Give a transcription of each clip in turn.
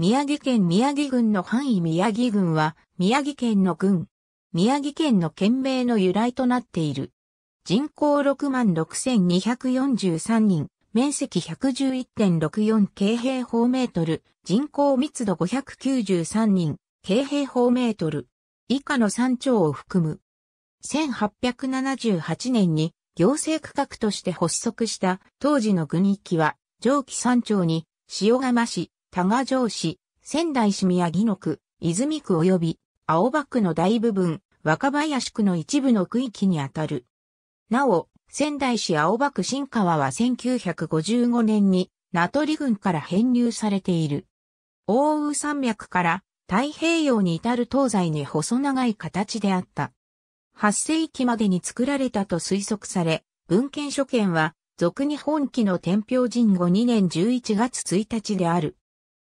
宮城県宮城郡の範囲宮城郡は、宮城県の郡。宮城県の県名の由来となっている。人口66,243人、面積111.64京平方メートル、人口密度593人、京平方メートル。以下の山頂を含む。1878年に行政区画として発足した当時の郡域は、上記山頂に塩釜市、多賀城市、仙台市宮城野区、泉区及び青葉区の大部分、若林区の一部の区域にあたる。なお、仙台市青葉区新川は1955年に名取郡から編入されている。大宇山脈から太平洋に至る東西に細長い形であった。8世紀までに作られたと推測され、文献書見は、俗に本期の天平神後2年11月1日である。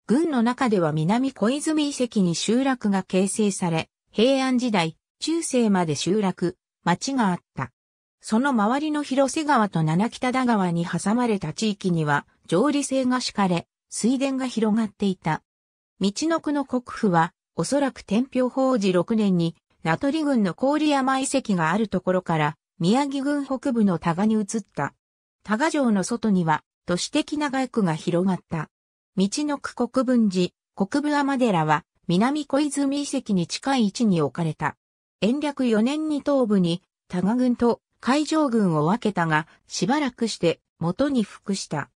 軍の中では南小泉遺跡に集落が形成され、平安時代、中世まで集落、町があった。その周りの広瀬川と七北田川に挟まれた地域には、上理性が敷かれ、水田が広がっていた。道の区の国府は、おそらく天平法寺6年に、名取郡の郡山遺跡があるところから、宮城郡北部の多賀に移った。多賀城の外には、都市的な外区が広がった。道の区国分寺、国分天寺は、南小泉遺跡に近い位置に置かれた。延暦4年に東部に、多賀軍と海上軍を分けたが、しばらくして元に服した。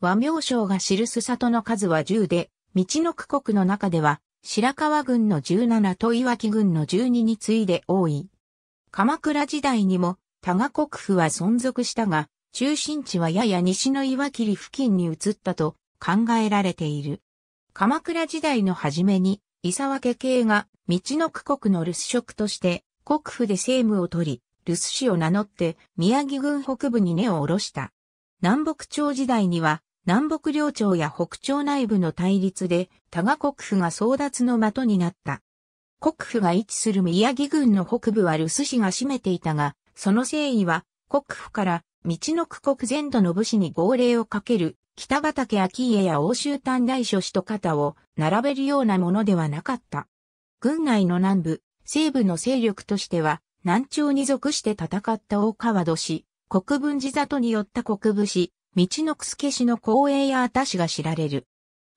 和名称が記す里の数は10で、道の区国の中では、白川軍の17と岩木軍の12に次いで多い。鎌倉時代にも、多賀国府は存続したが、中心地はやや西の岩切付近に移ったと考えられている。鎌倉時代の初めに、伊沢家系が、道の区国の留守職として、国府で政務を取り、留守氏を名乗って、宮城郡北部に根を下ろした。南北朝時代には、南北領庁や北朝内部の対立で、多賀国府が争奪の的になった。国府が位置する宮城郡の北部は留守氏が占めていたが、その誠意は、国府から、道の区国全土の武士に号令をかける北畠秋家や欧州短大諸士と肩を並べるようなものではなかった。軍内の南部、西部の勢力としては、南朝に属して戦った大川戸氏、国分寺里によった国武氏、道の家氏の光栄や私が知られる。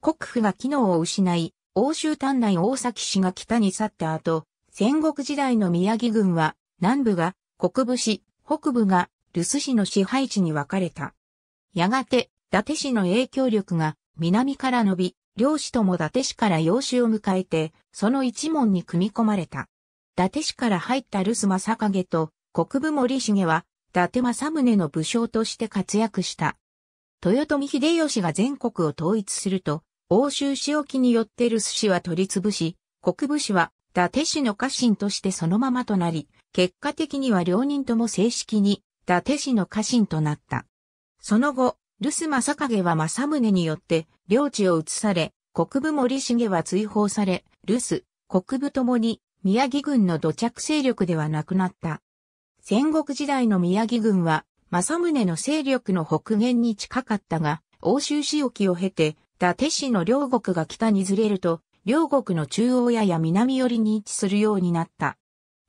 国府が機能を失い、欧州短大大崎氏が北に去った後、戦国時代の宮城軍は、南部が国武氏、北部が留守氏の支配地に分かれた。やがて、伊達氏の影響力が南から伸び、両氏とも伊達氏から養子を迎えて、その一門に組み込まれた。伊達氏から入った留守正景と国部森重は、伊達政宗の武将として活躍した。豊臣秀吉が全国を統一すると、欧州市沖によって留守氏は取り潰し、国部氏は伊達氏の家臣としてそのままとなり、結果的には両人とも正式に伊達氏の家臣となった。その後、留守正影は正宗によって領地を移され、国部森重は追放され、留守、国部ともに宮城軍の土着勢力ではなくなった。戦国時代の宮城軍は、正宗の勢力の北限に近かったが、欧州市沖を経て、伊達市の両国が北にずれると、両国の中央やや南寄りに位置するようになった。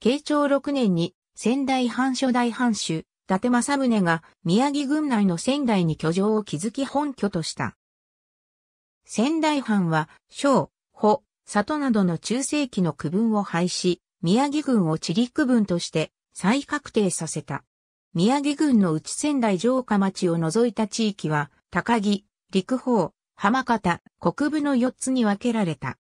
慶長6年に、仙台藩初代藩主、達政宗が宮城郡内の仙台に居城を築き本拠とした。仙台藩は、小、保、里などの中世紀の区分を廃止、宮城郡を地理区分として再確定させた。宮城郡の内仙台城下町を除いた地域は、高木、陸方、浜方、国部の4つに分けられた。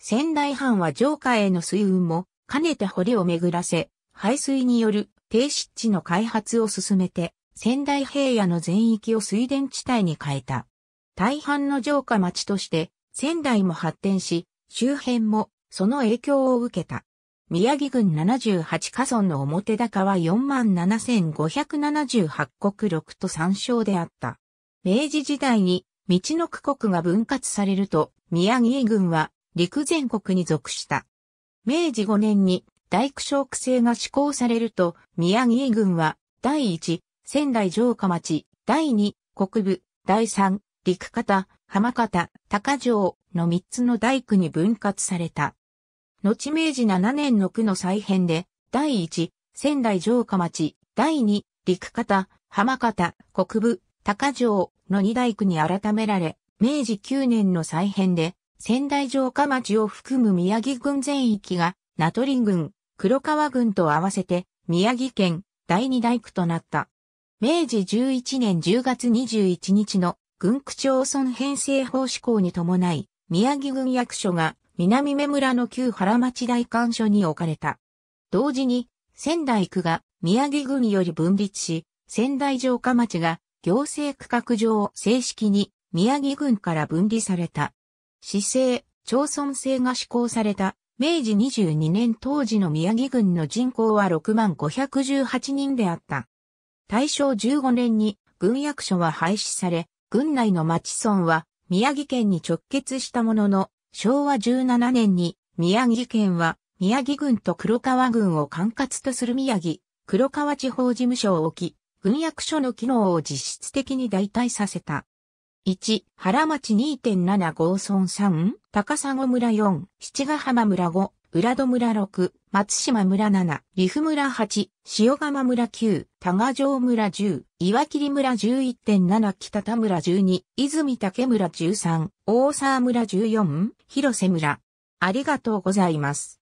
仙台藩は城下への水運も、兼ねて堀を巡らせ、排水による低湿地の開発を進めて、仙台平野の全域を水田地帯に変えた。大半の城下町として、仙台も発展し、周辺もその影響を受けた。宮城郡78カ村の表高は47,578国6と参照であった。明治時代に道の区国が分割されると、宮城郡は陸全国に属した。明治5年に大工小区制が施行されると、宮城郡は、第1、仙台城下町、第2、国部、第3、陸方、浜方、高城の3つの大工に分割された。後明治7年の区の再編で、第1、仙台城下町、第2、陸方、浜方、国部、高城の2大区に改められ、明治9年の再編で、仙台城下町を含む宮城郡全域が、名取郡、黒川郡と合わせて宮城県第二大区となった。明治11年10月21日の郡区町村編成法施行に伴い、宮城郡役所が南目村の旧原町大館所に置かれた。同時に、仙台区が宮城郡より分立し、仙台城下町が行政区画上正式に宮城郡から分離された。市政、町村制が施行された明治22年当時の宮城郡の人口は6万518人であった。大正15年に軍役所は廃止され、郡内の町村は宮城県に直結したものの、昭和17年に宮城県は宮城郡と黒川郡を管轄とする宮城、黒川地方事務所を置き、軍役所の機能を実質的に代替させた。1、原町2.75村3、高砂村4、七ヶ浜村5、浦戸村6、松島村7、利府村8、塩釜村9、多賀城村10、岩切村11.7、北田村12、泉竹村13、大沢村14、広瀬村。ありがとうございます。